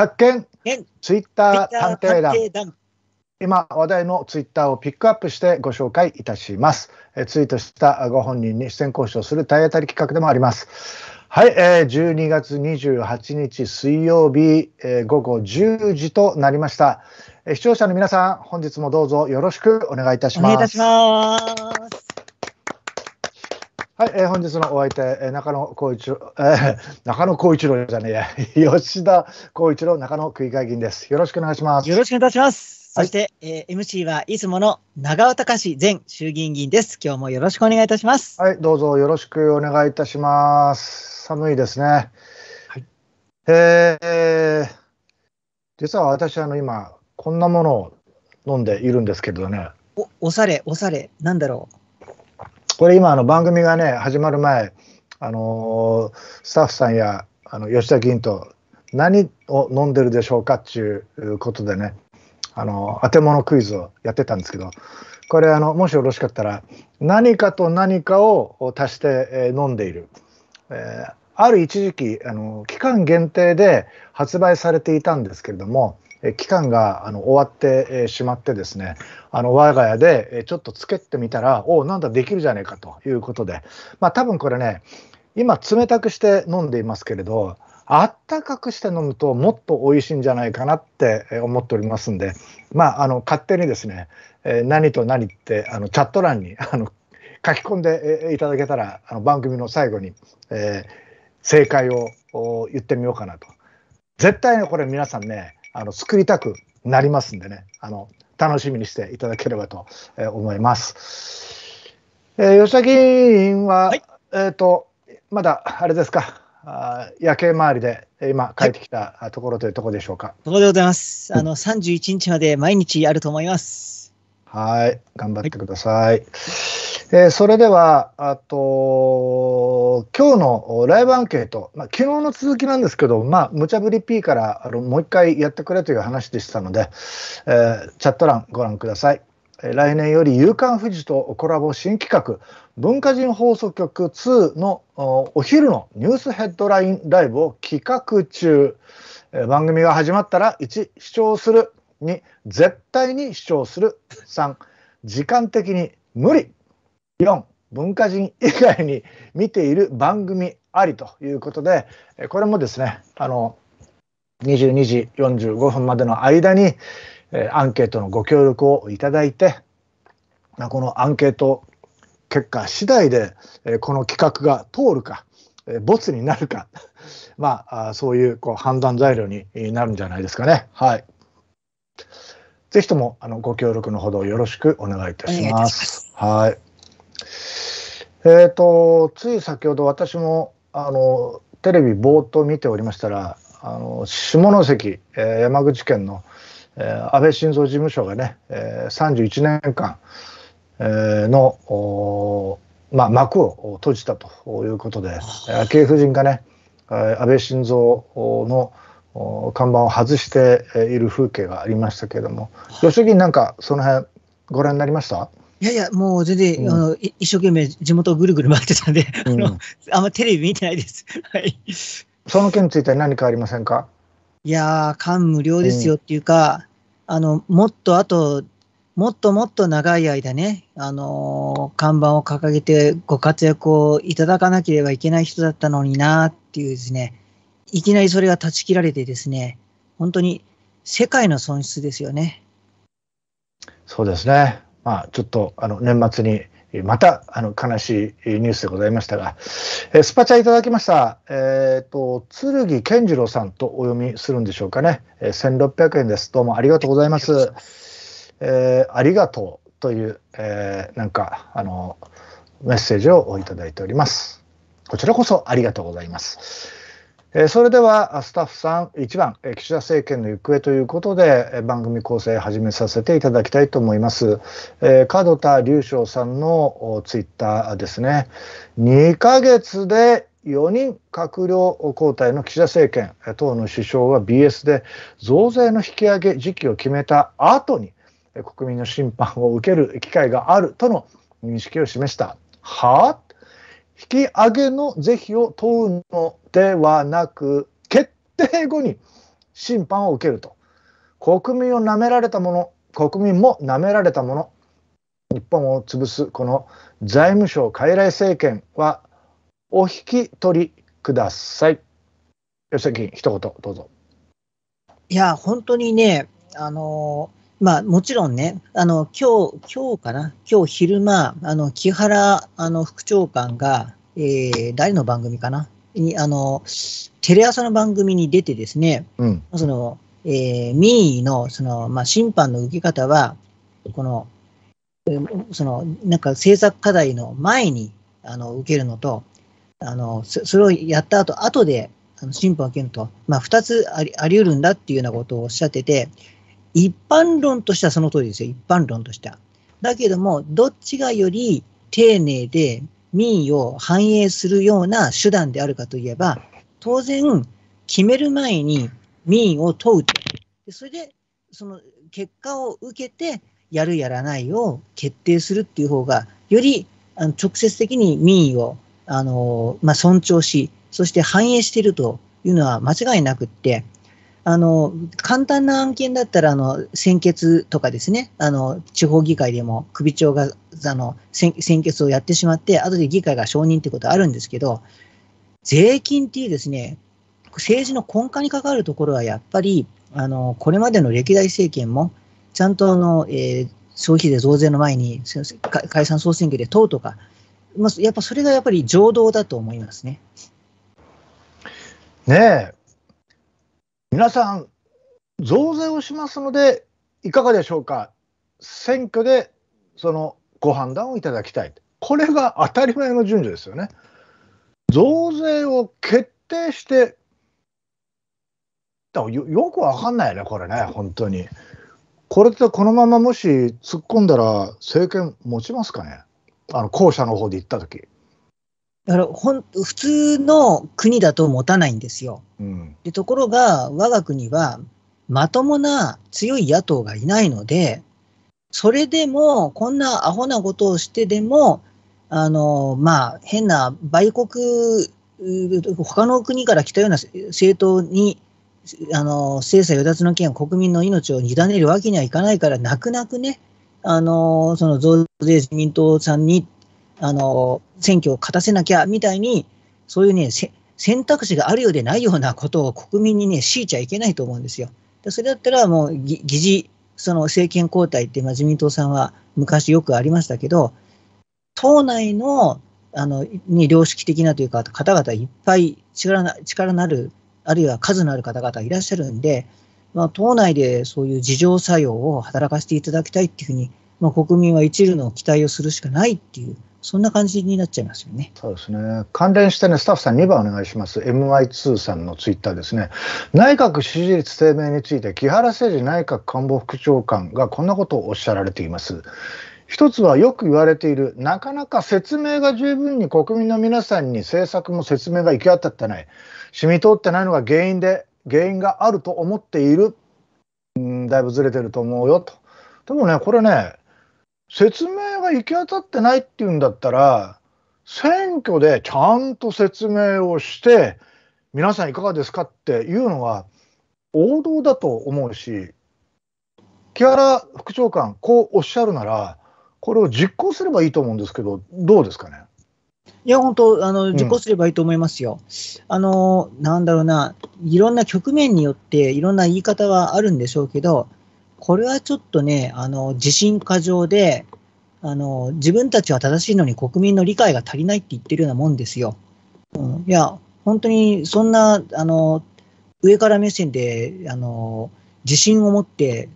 発見ツイッター探偵団今話題のツイッターをピックアップしてご紹介いたします。えツイートしたご本人に出演交渉する体当たり企画でもあります。はい、えー、12月28日水曜日、えー、午後10時となりました、えー、視聴者の皆さん、本日もどうぞよろしくお願いいたします。お願いいたします。はい、えー、本日のお相手、え中野光一郎、えー、中野光一郎じゃねえ、や、吉田光一郎、中野区議会議員です。よろしくお願いします。よろしくお願いします。そして、はい、えー、MC はいつもの長尾隆前衆議院議員です。今日もよろしくお願いいたします。はい、どうぞよろしくお願いいたします。寒いですね。はい、えー、実は私、あの、今、こんなものを飲んでいるんですけどね。お、おされ、おされ、なんだろう。これ今あの番組がね始まる前あのスタッフさんやあの吉田議員と何を飲んでるでしょうかっていうことでねあの当て物クイズをやってたんですけどこれあのもしよろしかったら何かと何かを足して、え飲んでいる、えー、ある一時期あの期間限定で発売されていたんですけれども期間があの終わってしまってですね、あの我が家でちょっとつけてみたら、おお、なんだできるじゃねえかということで、まあ多分これね、今冷たくして飲んでいますけれど、あったかくして飲むともっと美味しいんじゃないかなって思っておりますんで、まあ、あの勝手にですね、え何と何ってあのチャット欄にあの書き込んでいただけたらあの番組の最後に、え正解を言ってみようかなと。絶対にこれ皆さんねあの作りたくなりますんでねあの楽しみにしていただければと思います。えー、吉田議員は、はい、えーと、まだあれですかあ夜景周りで今帰ってきたところというところでしょうか。ところでございます。あの31日まで毎日あると思います。はい、頑張ってください。はいえー、それでは、あと、今日のライブアンケート、まあ、昨日の続きなんですけど、まあ、無茶ぶり P からあのもう一回やってくれという話でしたので、えー、チャット欄ご覧ください。来年より夕刊富士とコラボ新企画、文化人放送局2のお昼のニュースヘッドラインライブを企画中。番組が始まったら、1、視聴する。2、絶対に視聴する。3、時間的に無理。4文化人以外に見ている番組ありということでこれもですねあの22時45分までの間にアンケートのご協力をいただいてこのアンケート結果次第でこの企画が通るか没になるか まあそういうこう判断材料になるんじゃないですかね。はいぜひともあのご協力のほどよろしくお願いいたします。いますはい。えっ、ー、と、つい先ほど私も、あの、テレビ冒頭見ておりましたら、あの、下関、えー、山口県の、えー、安倍晋三事務所がね、えー、31年間、えー、の、まあ、幕を閉じたということで、昭恵夫人がね、安倍晋三の看板を外している風景がありましたけれども、吉木なんかその辺ご覧になりましたいやいや、もう全然、うん、あの一生懸命地元をぐるぐる回ってたんで、うん、あのあんまテレビ見てないです。はい、その件については何かありませんかいやー、感無量ですよっていうか、うん、あのもっとあと、もっともっと長い間ね、あのー、看板を掲げてご活躍をいただかなければいけない人だったのになっていうですね、いきなりそれが断ち切られてですね、本当に世界の損失ですよね。そうですね。まあ、ちょっとあの年末にまたあの悲しいニュースでございましたが、えー、スパチャいただきました、えーと、剣健次郎さんとお読みするんでしょうかね、えー、1600円です、どうもありがとうございます。えー、ありがとうという、えー、なんかあのメッセージをいただいております。こちらこそありがとうございます。えそれではスタッフさん1番、え岸田政権の行方ということで、え番組構成始めさせていただきたいと思います、え角田隆翔さんのツイッターですね2ヶ月で4人閣僚交代の岸田政権党の首相は BS で増税の引き上げ時期を決めた後に国民の審判を受ける機会があるとの認識を示したはあ引き上げの是非を問うのではなく、決定後に審判を受けると。国民をなめられたもの、国民も舐められたもの、日本を潰すこの財務省傀儡政権はお引き取りください。吉崎、一言どうぞ。いや、本当にね、あのまあ、もちろんね、あの今日今日かな、今日昼間、あの木原あの副長官が、えー、誰の番組かなにあの、テレ朝の番組に出てですね、うん、そのえー、民意のその、まあ、審判の受け方は、このそのなんか政策課題の前にあの受けるのと、あのそれをやった後後で審判を受けると、まあ、2つありあり得るんだっていうようなことをおっしゃってて、一般論としてはその通りですよ。一般論としては。だけども、どっちがより丁寧で民意を反映するような手段であるかといえば、当然、決める前に民意を問うと。でそれで、その結果を受けて、やるやらないを決定するっていう方が、よりあの直接的に民意を、あのまあ、尊重し、そして反映しているというのは間違いなくって、あの、簡単な案件だったら、あの、先決とかですね、あの、地方議会でも首長が、あの、先決をやってしまって、後で議会が承認ってことあるんですけど、税金っていうですね、政治の根幹に関わるところは、やっぱり、あの、これまでの歴代政権も、ちゃんとあの、えー、消費税増税の前に解散総選挙で問うとか、まあ、やっぱそれがやっぱり常道だと思いますね。ねえ、皆さん、増税をしますので、いかがでしょうか、選挙でそのご判断をいただきたい、これが当たり前の順序ですよね。増税を決定して、よよく分かんないね、これね、本当に。これってこのままもし突っ込んだら、政権持ちますかね、あの後者の方で行ったとき。だからほん普通の国だと持たないんですよ。うん、でところが、我が国はまともな強い野党がいないので、それでも、こんなアホなことをしてでも、あのまあ、変な売国、他の国から来たような政党にあの制裁与奪の件、国民の命を委ねるわけにはいかないから、泣く泣くね、あのその増税自民党さんにあの、選挙を勝たせなきゃみたいに、そういうね、選択肢があるようでないようなことを国民にね、強いちゃいけないと思うんですよ。それだったらもう議事、その政権交代って、まあ、自民党さんは昔よくありましたけど、党内のあのに良識的なというか、方々いっぱい力な力のある、あるいは数のある方々いらっしゃるんで、まあ、党内でそういう自浄作用を働かせていただきたいっていうふうにまあ、国民は一縷の期待をするしかないっていう、そんな感じになっちゃいますよね。そうですね。関連してね、スタッフさん2番お願いします。MI2 さんのツイッターですね。内閣支持率低迷について、木原誠二内閣官房副長官がこんなことをおっしゃられています。一つはよく言われている、なかなか説明が十分に国民の皆さんに政策も説明が行き渡ってない、染み通ってないのが原因で、原因があると思っている、うん、だいぶずれてると思うよと。でもね、これね、説明が行き当たってないっていうんだったら、選挙でちゃんと説明をして、皆さんいかがですかっていうのは王道だと思うし、木原副長官、こうおっしゃるなら、これを実行すればいいと思うんですけど、どうですかね。いや、本当あの、実行すればいいと思いますよ、うん、あの、なんだろうな、いろんな局面によって、いろんな言い方はあるんでしょうけど、これはちょっとね、あの、自信過剰で、あの、自分たちは正しいのに国民の理解が足りないって言ってるようなもんですよ。うん、いや、本当にそんな、あの、上から目線で、あの、自信を持って、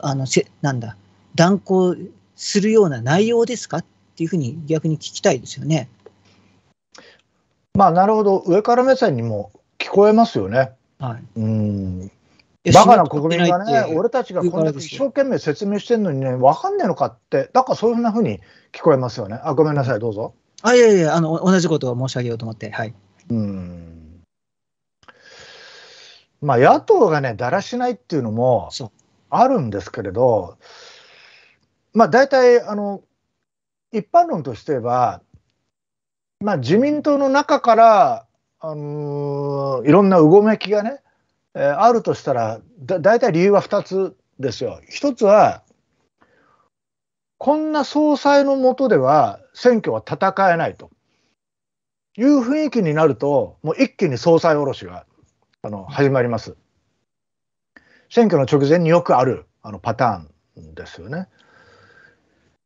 あの、せなんだ、断行するような内容ですかっていうふうに逆に聞きたいですよね。まあ、なるほど。上から目線にも聞こえますよね。はい、うんバカな国民がね、俺たちがこんだけ一生懸命説明してるのにね、分かんねえのかって、だからそういなふうに聞こえますよね。あ、ごめんなさい、どうぞ。あ、いやいや、あの同じことを申し上げようと思って、はい。うんまあ、野党がね、だらしないっていうのもあるんですけれど、まあ、大体あの、一般論としては、まあ、自民党の中から、あのー、いろんなうごめきがね、えー、あるとしたらだ大体理由は2つですよ。1つはこんな総裁の下では選挙は戦えないという雰囲気になるともう一気に総裁おろしがあの始まります。選挙の直前によくあるあのパターンですよね。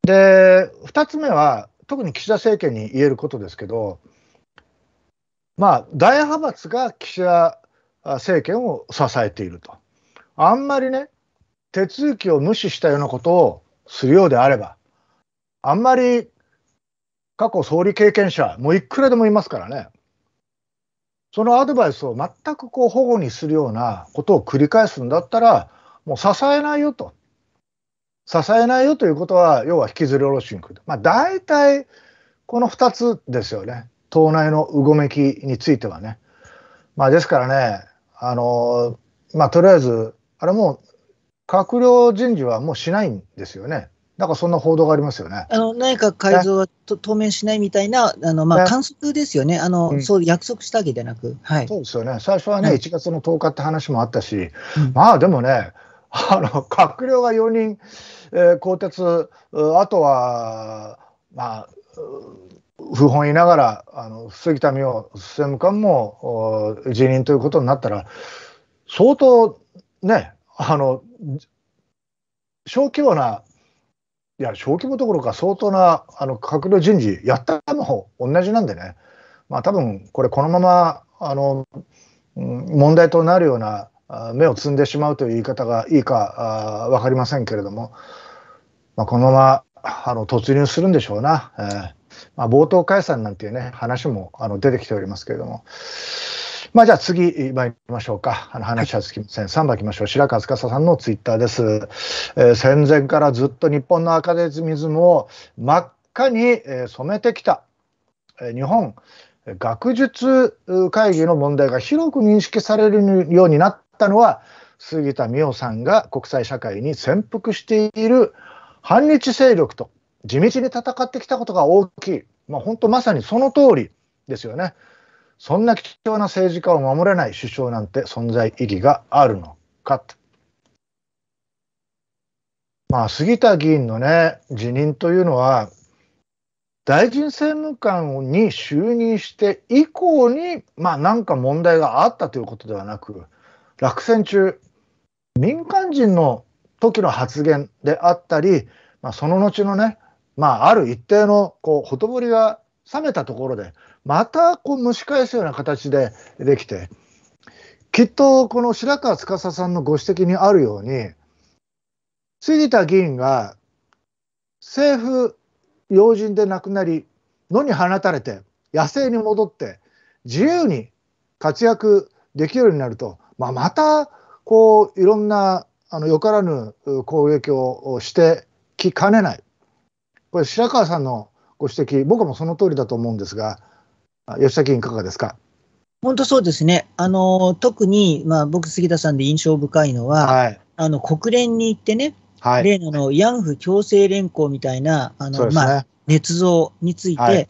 で2つ目は特に岸田政権に言えることですけどまあ大派閥が岸田政権を支えていると。あんまりね、手続きを無視したようなことをするようであれば、あんまり過去総理経験者、もういくらでもいますからね、そのアドバイスを全くこう保護にするようなことを繰り返すんだったら、もう支えないよと。支えないよということは、要は引きずり下ろしに来る。まあ、大体、この2つですよね。党内のうごめきについてはね。まあ、ですからね、あの、まあ、とりあえず、あれも閣僚人事はもうしないんですよね。なんかそんな報道がありますよね。あの内閣改造はと、ね、当面しないみたいな、あのまあ、観測ですよね、あの、そう約束したわけじゃなく、はい、そうですよね、最初はね、は1月の10日って話もあったし、うん、まあでもね、あの閣僚が4人、えー、更迭、あとは、まあ、不本意ながら、あの杉田水脈政務官も辞任ということになったら、相当ね、あの小規模な、いや、小規模どころか、相当なあの閣僚人事、やったも同じなんでね、まあ多分これ、このままあの問題となるような、目を摘んでしまうという言い方がいいか分かりませんけれども、まあ、このままあの突入するんでしょうな。えーまあ、冒頭解散なんていうね、話もあの出てきておりますけれども。まあ、じゃあ次参りましょうか。あの話はつきません。3番いきましょう。白川司さんのツイッターです、えー、戦前からずっと日本のアカデミズムを真っ赤に、え染めてきた、えー、日本学術会議の問題が広く認識されるようになったのは杉田水脈さんが国際社会に潜伏している反日勢力と地道に戦ってきたことが大きい、まあ、本当まさにその通りですよね。そんな貴重な政治家を守れない首相なんて存在意義があるのかと。まあ、杉田議員のね、辞任というのは、大臣政務官に就任して以降に、まあ、なんか問題があったということではなく、落選中、民間人の時の発言であったり、まあ、その後のね、まあ、ある一定のこうほとぼりが冷めたところで、またこう蒸し返すような形でできて、きっとこの白川司さんのご指摘にあるように、杉田議員が政府要人で亡くなり、野に放たれて、野生に戻って、自由に活躍できるようになると、まあ、またこういろんなあのよからぬ攻撃をしてきかねない。これ、白川さんのご指摘、僕もその通りだと思うんですが、吉崎いかがですか。本当そうですね。あの、特に、まあ、僕、杉田さんで印象深いのは、はい、あの、国連に行ってね、はい、例ののヤンフ強制連行みたいな、あの、ね、まあ、捏造について、はい、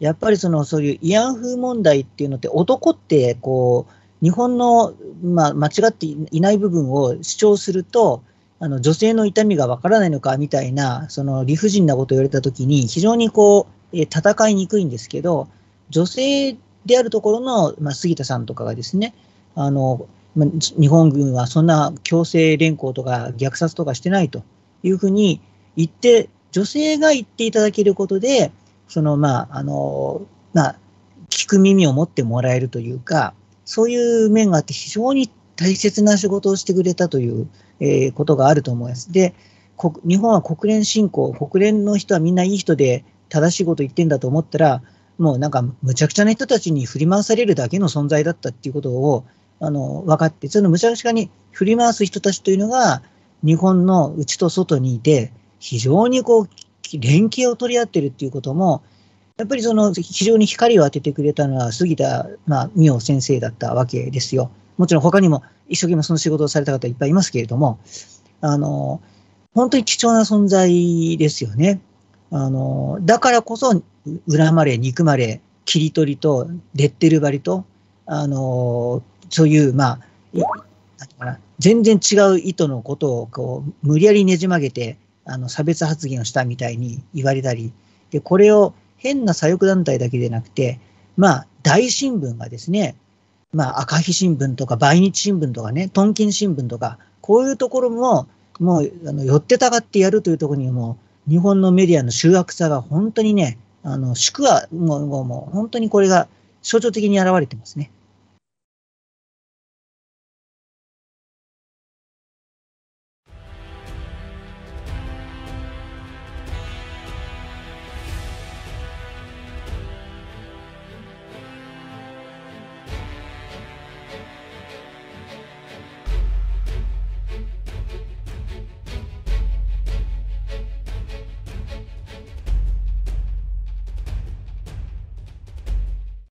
やっぱりその、そういう慰安婦問題っていうのって、男って、こう、日本の、まあ、間違っていない部分を主張すると、あの女性の痛みがわからないのかみたいなその理不尽なことを言われた時に非常にこう、え戦いにくいんですけど女性であるところの、まあ、杉田さんとかがですねあの日本軍はそんな強制連行とか虐殺とかしてないというふうに言って女性が言っていただけることでそのまああのまあ聞く耳を持ってもらえるというかそういう面があって非常に大切な仕事をしてくれたという、えー、ことがあると思います。で、日本は国連侵攻、国連の人はみんないい人で正しいこと言ってんだと思ったら、もうなんかむちゃくちゃな人たちに振り回されるだけの存在だったっていうことをあの分かって、そのむちゃくちゃに振り回す人たちというのが、日本の内と外にいて、非常にこう連携を取り合ってるっていうことも、やっぱりその非常に光を当ててくれたのは杉田、まあ、美桜先生だったわけですよ。もちろん他にも一生懸命その仕事をされた方いっぱいいますけれども、あの、本当に貴重な存在ですよね。あの、だからこそ、恨まれ、憎まれ、切り取りと、レッテル張りと、あの、そういう、まあ、全然違う意図のことをこう無理やりねじ曲げてあの差別発言をしたみたいに言われたりでこれを変な左翼団体だけでなくて、まあ、大新聞がですねまあ、赤日新聞とか毎日新聞とかね、トンキン新聞とか、こういうところも、もうあの寄ってたがってやるというところにも日本のメディアの醜悪さが本当にね、あの宿はもうもう本当にこれが象徴的に現れてますね。